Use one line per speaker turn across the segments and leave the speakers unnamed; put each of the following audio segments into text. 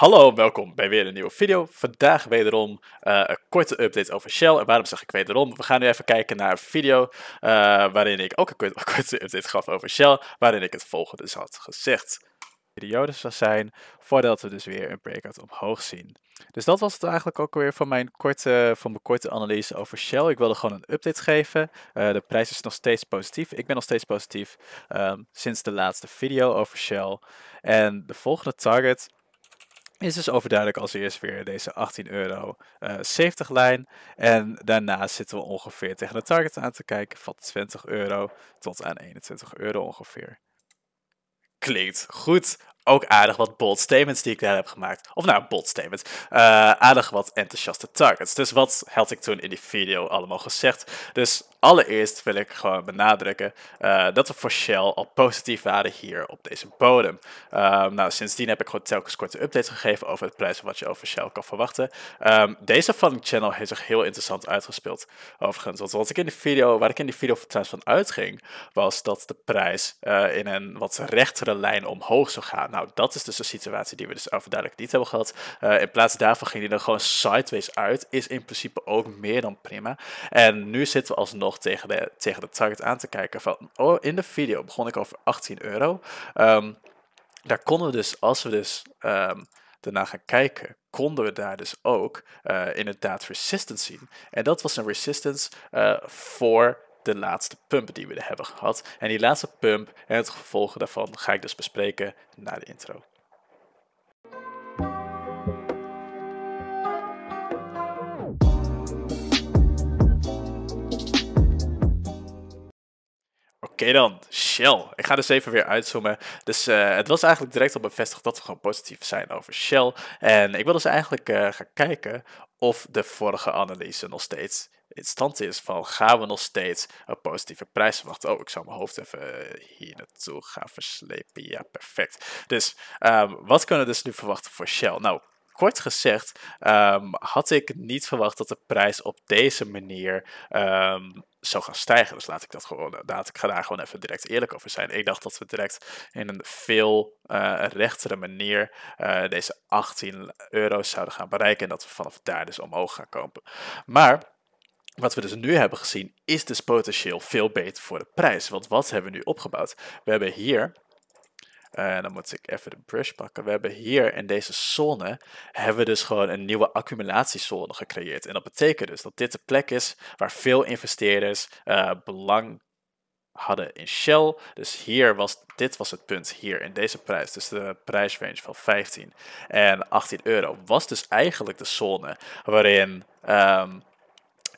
Hallo welkom bij weer een nieuwe video. Vandaag wederom uh, een korte update over Shell. En waarom zeg ik wederom? We gaan nu even kijken naar een video eh, waarin ik ook een korte update gaf over Shell, waarin ik het volgende dus had gezegd. Periodes zal zijn voordat we dus weer een breakout omhoog zien. Dus dat was het eigenlijk ook weer van mijn korte, van mijn korte analyse over Shell. Ik wilde gewoon een update geven. Eh, de prijs is nog steeds positief. Ik ben nog steeds positief ehm, sinds de laatste video over Shell. En de volgende target is dus overduidelijk als eerst weer deze 18 euro 70 eh, lijn. En daarna zitten we ongeveer tegen de target aan te kijken van 20 euro tot aan 21 euro ongeveer. Klinkt goed ook aardig wat bold statements die ik daar heb gemaakt. Of nou, bold statements. Eh, aardig wat enthousiaste targets. Dus wat had ik toen in die video allemaal gezegd? Dus allereerst wil ik gewoon benadrukken eh, dat we voor Shell al positief waren hier op deze bodem. Ehm, nou, sindsdien heb ik gewoon telkens korte updates gegeven over het prijs wat je over Shell kan verwachten. Ehm, deze deze van channel heeft zich heel interessant uitgespeeld, overigens. Want wat ik in de video, waar ik in die video trouwens van uitging, was dat de prijs eh, in een wat rechtere lijn omhoog zou gaan. Nou, dat is dus een situatie die we dus overduidelijk niet hebben gehad. Eh, in plaats daarvan ging hij er gewoon sideways uit. Is in principe ook meer dan prima. En nu zitten we alsnog tegen de, tegen de target aan te kijken van... Oh, in de video begon ik over 18 euro. Ehm, daar konden we dus, als we dus... daarna ehm, gaan kijken, konden we daar dus ook eh, inderdaad resistance zien. En dat was een resistance eh, voor de laatste pump die we hebben gehad. En die laatste pump en het gevolg daarvan ga ik dus bespreken na de intro. Oké dan, Shell. Ik ga dus even weer uitzoomen. Dus eh, het was eigenlijk direct al bevestigd dat we gewoon positief zijn over Shell. En ik wil dus eigenlijk eh, gaan kijken of de vorige analyse nog steeds instantie is van gaan we nog steeds een positieve prijs verwachten. Oh, ik zal mijn hoofd even eh, hier naartoe gaan verslepen. Ja, perfect. Dus ehm, wat kunnen we dus nu verwachten voor Shell? Nou, kort gezegd ehm, had ik niet verwacht dat de prijs op deze manier um, zou gaan stijgen. Dus laat ik dat gewoon, eh, laat ik daar gewoon even direct eerlijk over zijn. Ik dacht dat we direct in een veel eh, rechtere manier deze 18 euro zouden gaan bereiken en dat we vanaf daar dus omhoog gaan komen. Maar wat we dus nu hebben gezien is dus potentieel veel beter voor de prijs. Want wat hebben we nu opgebouwd? We hebben hier, en eh, dan moet ik even de brush pakken, we hebben hier in deze zone, hebben we dus gewoon een nieuwe accumulatiezone gecreëerd. En dat betekent dus dat dit de plek is waar veel investeerders eh, belang hadden in Shell. Dus hier was, dit was het punt, hier in deze prijs. Dus de prijsrange van 15 en 18 euro was dus eigenlijk de zone waarin ehm,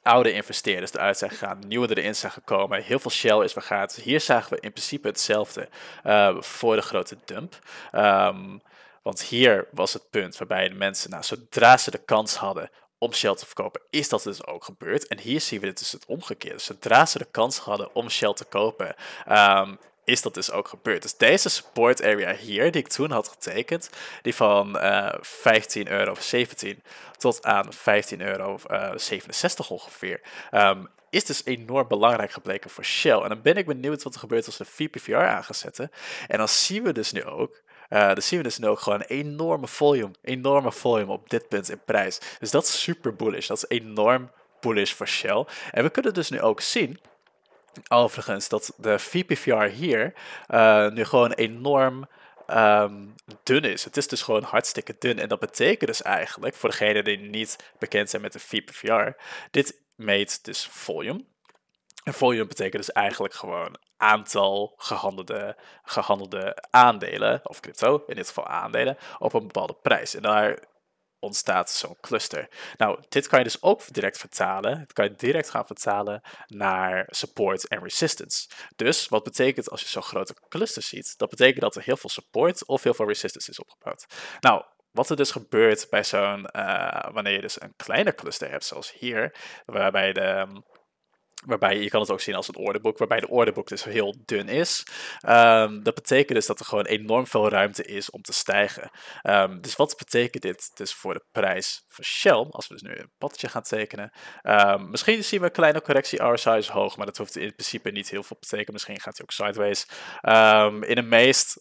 oude investeerders eruit zijn gegaan, nieuwe erin zijn gekomen, heel veel Shell is vergaat. Dus hier zagen we in principe hetzelfde eh, voor de grote dump. Ehm, want hier was het punt waarbij de mensen, nou, zodra ze de kans hadden om Shell te verkopen, is dat dus ook gebeurd. En hier zien we dit dus het omgekeerde. Zodra ze de kans hadden om Shell te kopen, ehm, is dat dus ook gebeurd. Dus deze support area hier, die ik toen had getekend, die van uh, eh, 15 euro of 17 tot aan 15 euro 67 eh, ongeveer, ehm, is dus enorm belangrijk gebleken voor Shell. En dan ben ik benieuwd wat er gebeurt als we VPVR aan En dan zien we dus nu ook eh, dan zien we dus nu ook gewoon een enorme volume, enorme volume op dit punt in prijs. Dus dat is super bullish. Dat is enorm bullish voor Shell. En we kunnen dus nu ook zien Overigens, dat de VPVR hier eh, nu gewoon enorm ehm, dun is. Het is dus gewoon hartstikke dun. En dat betekent dus eigenlijk, voor degenen die niet bekend zijn met de VPVR, dit meet dus volume. En volume betekent dus eigenlijk gewoon aantal gehandelde, gehandelde aandelen, of crypto, in dit geval aandelen, op een bepaalde prijs. En daar ontstaat zo'n cluster. Nou, dit kan je dus ook direct vertalen. Het kan je direct gaan vertalen naar support en resistance. Dus wat betekent als je zo'n grote cluster ziet? Dat betekent dat er heel veel support of heel veel resistance is opgebouwd. Nou, wat er dus gebeurt bij zo'n, eh, wanneer je dus een kleine cluster hebt, zoals hier, waarbij de, Waarbij je kan het ook zien als een orderboek, waarbij de orderboek dus heel dun is. Ehm, dat betekent dus dat er gewoon enorm veel ruimte is om te stijgen. Ehm, dus wat betekent dit dus voor de prijs van Shell? Als we dus nu een padje gaan tekenen. Ehm, misschien zien we een kleine correctie, RSI is hoog, maar dat hoeft in principe niet heel veel te betekenen. Misschien gaat hij ook sideways. in een meest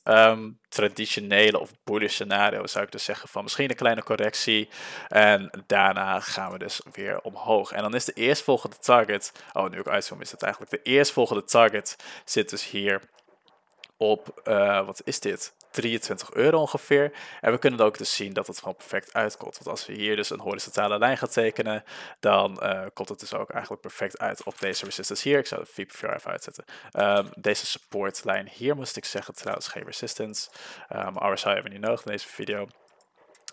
traditionele of bullish scenario zou ik dus zeggen van misschien een kleine correctie. En daarna gaan we dus weer omhoog. En dan is de eerstvolgende target, oh nu ook uitzoomen, is dat eigenlijk de eerstvolgende target zit dus hier op, eh, wat is dit? 23 euro ongeveer. En we kunnen ook dus zien dat het gewoon perfect uitkomt. Want als we hier dus een horizontale lijn gaan tekenen, dan uh, komt het dus ook eigenlijk perfect uit op deze resistance hier. Ik zou de VPVR even uitzetten. Um, deze supportlijn hier moest ik zeggen, trouwens geen resistance. Um, ehm, RSI hebben we niet nodig in deze video.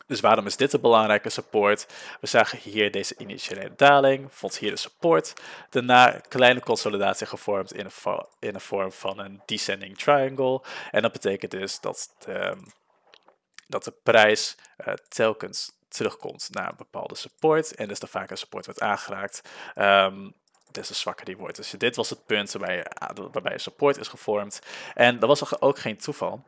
Dus waarom is dit een belangrijke support? We zagen hier deze initiële daling, vond hier de support. Daarna kleine consolidatie gevormd in de, in de vorm van een descending triangle. En dat betekent dus dat de, ehm, dat de prijs eh, telkens terugkomt naar een bepaalde support. En dus de vaker support wordt aangeraakt, ehm, des te zwakker die wordt. Dus dit was het punt waarbij, eh, waarbij support is gevormd. En dat was ook geen toeval.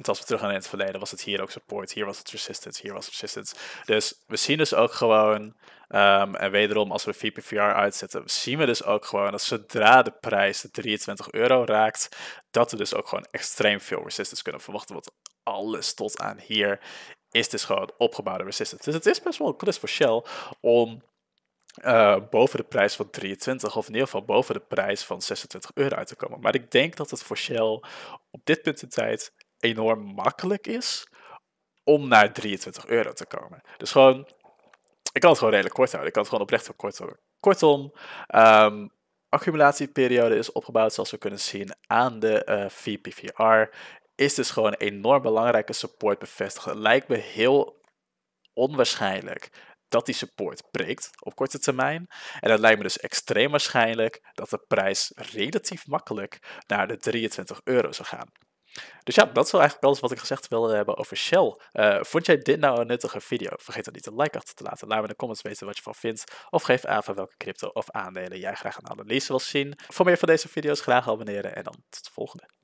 En als we terug gaan in het verleden, was het hier ook support, hier was het resistance, hier was het resistance. Dus we zien dus ook gewoon, ehm, en wederom als we VPVR uitzetten, zien we dus ook gewoon dat zodra de prijs de 23 euro raakt, dat we dus ook gewoon extreem veel resistance kunnen verwachten. Want alles tot aan hier is dus gewoon opgebouwde resistance. Dus het is best wel een klus voor Shell om eh, boven de prijs van 23, of in ieder geval boven de prijs van 26 euro uit te komen. Maar ik denk dat het voor Shell op dit punt in tijd enorm makkelijk is om naar 23 euro te komen. Dus gewoon, ik kan het gewoon redelijk kort houden. Ik kan het gewoon oprecht wel kort houden. Kortom, um, accumulatieperiode is opgebouwd zoals we kunnen zien aan de uh, eh, VPVR. Is dus gewoon een enorm belangrijke support bevestigen. Lijkt me heel onwaarschijnlijk dat die support breekt op korte termijn. En het lijkt me dus extreem waarschijnlijk dat de prijs relatief makkelijk naar de 23 euro zou gaan. Dus ja, dat is eigenlijk alles wat ik gezegd wilde hebben over Shell. Eh, vond jij dit nou een nuttige video? Vergeet dan niet een like achter te laten. Laat me in de comments weten wat je van vindt. Of geef aan van welke crypto of aandelen jij graag een analyse wil zien. Voor meer van deze video's graag abonneren en dan tot de volgende.